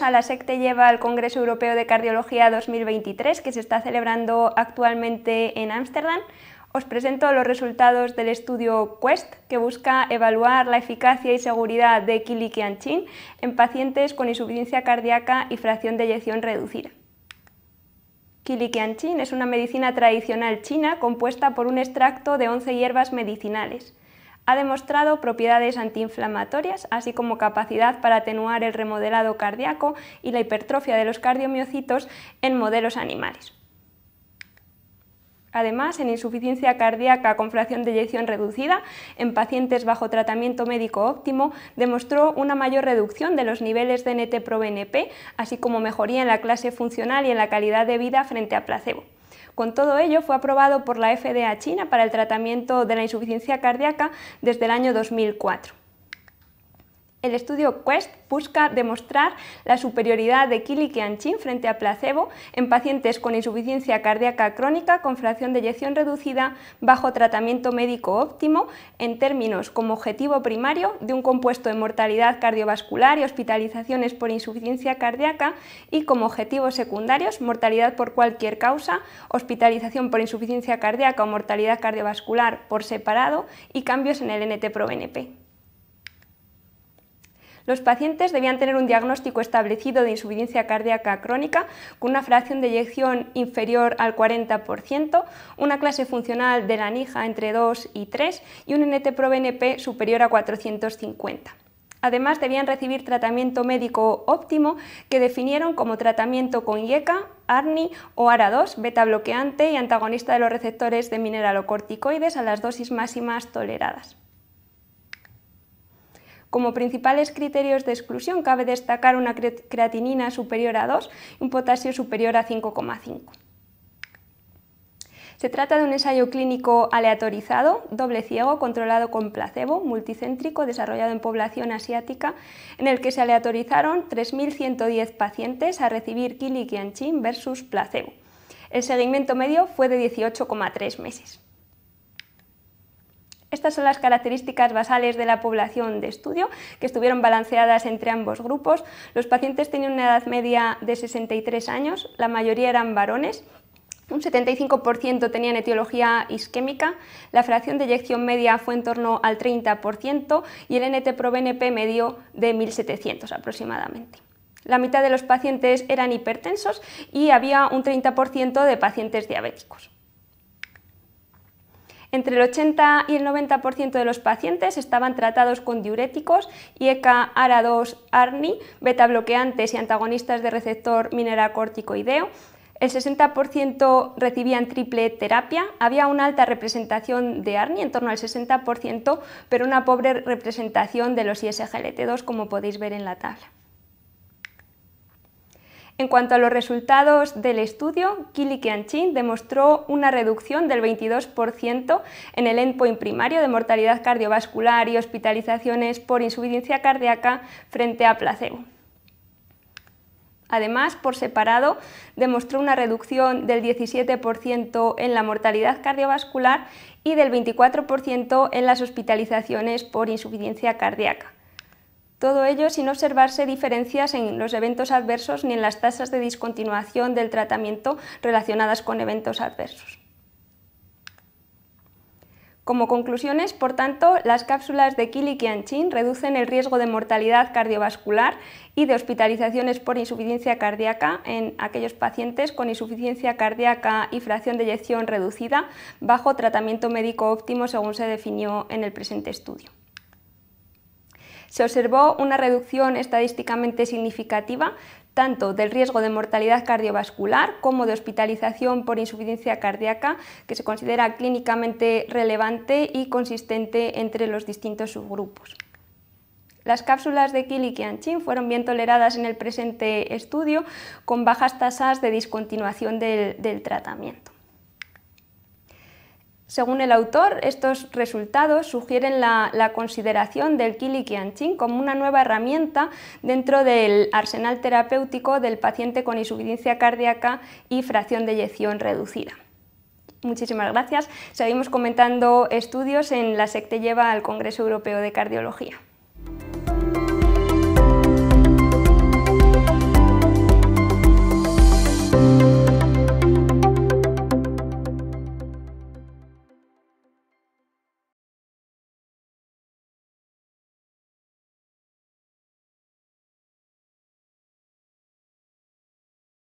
a la SEC lleva al Congreso Europeo de Cardiología 2023, que se está celebrando actualmente en Ámsterdam. Os presento los resultados del estudio QUEST, que busca evaluar la eficacia y seguridad de Kilikianchin en pacientes con insuficiencia cardíaca y fracción de eyección reducida. Kilikianchin es una medicina tradicional china compuesta por un extracto de 11 hierbas medicinales. Ha demostrado propiedades antiinflamatorias, así como capacidad para atenuar el remodelado cardíaco y la hipertrofia de los cardiomiocitos en modelos animales. Además, en insuficiencia cardíaca con fracción de eyección reducida, en pacientes bajo tratamiento médico óptimo, demostró una mayor reducción de los niveles de NT-proBNP, así como mejoría en la clase funcional y en la calidad de vida frente a placebo. Con todo ello, fue aprobado por la FDA China para el tratamiento de la insuficiencia cardíaca desde el año 2004. El estudio QUEST busca demostrar la superioridad de Kilikianchin frente a placebo en pacientes con insuficiencia cardíaca crónica con fracción de eyección reducida bajo tratamiento médico óptimo en términos como objetivo primario de un compuesto de mortalidad cardiovascular y hospitalizaciones por insuficiencia cardíaca y como objetivos secundarios mortalidad por cualquier causa, hospitalización por insuficiencia cardíaca o mortalidad cardiovascular por separado y cambios en el NT-proBNP. Los pacientes debían tener un diagnóstico establecido de insuficiencia cardíaca crónica con una fracción de eyección inferior al 40%, una clase funcional de la NIJA entre 2 y 3 y un NT-proBNP superior a 450. Además, debían recibir tratamiento médico óptimo que definieron como tratamiento con IECA, ARNI o ARA2, beta bloqueante y antagonista de los receptores de mineralocorticoides a las dosis máximas toleradas. Como principales criterios de exclusión cabe destacar una creatinina superior a 2 y un potasio superior a 5,5. Se trata de un ensayo clínico aleatorizado, doble ciego, controlado con placebo, multicéntrico, desarrollado en población asiática, en el que se aleatorizaron 3.110 pacientes a recibir Kili versus placebo. El seguimiento medio fue de 18,3 meses. Estas son las características basales de la población de estudio, que estuvieron balanceadas entre ambos grupos. Los pacientes tenían una edad media de 63 años, la mayoría eran varones, un 75% tenían etiología isquémica, la fracción de eyección media fue en torno al 30% y el NT-proBNP medio de 1.700 aproximadamente. La mitad de los pacientes eran hipertensos y había un 30% de pacientes diabéticos. Entre el 80 y el 90% de los pacientes estaban tratados con diuréticos, IECA, ARA2, ARNI, beta bloqueantes y antagonistas de receptor mineral e El 60% recibían triple terapia, había una alta representación de ARNI, en torno al 60%, pero una pobre representación de los ISGLT2, como podéis ver en la tabla. En cuanto a los resultados del estudio, Kili demostró una reducción del 22% en el endpoint primario de mortalidad cardiovascular y hospitalizaciones por insuficiencia cardíaca frente a placebo. Además, por separado, demostró una reducción del 17% en la mortalidad cardiovascular y del 24% en las hospitalizaciones por insuficiencia cardíaca. Todo ello sin observarse diferencias en los eventos adversos ni en las tasas de discontinuación del tratamiento relacionadas con eventos adversos. Como conclusiones, por tanto, las cápsulas de Kili reducen el riesgo de mortalidad cardiovascular y de hospitalizaciones por insuficiencia cardíaca en aquellos pacientes con insuficiencia cardíaca y fracción de eyección reducida bajo tratamiento médico óptimo según se definió en el presente estudio se observó una reducción estadísticamente significativa tanto del riesgo de mortalidad cardiovascular como de hospitalización por insuficiencia cardíaca, que se considera clínicamente relevante y consistente entre los distintos subgrupos. Las cápsulas de Kili-Kianchin fueron bien toleradas en el presente estudio, con bajas tasas de discontinuación del tratamiento. Según el autor, estos resultados sugieren la, consideración del Kilikianchin como una nueva herramienta dentro del arsenal terapéutico del paciente con insuficiencia cardíaca y fracción de eyección reducida. Muchísimas gracias. Seguimos comentando estudios en la secte lleva al Congreso Europeo de Cardiología.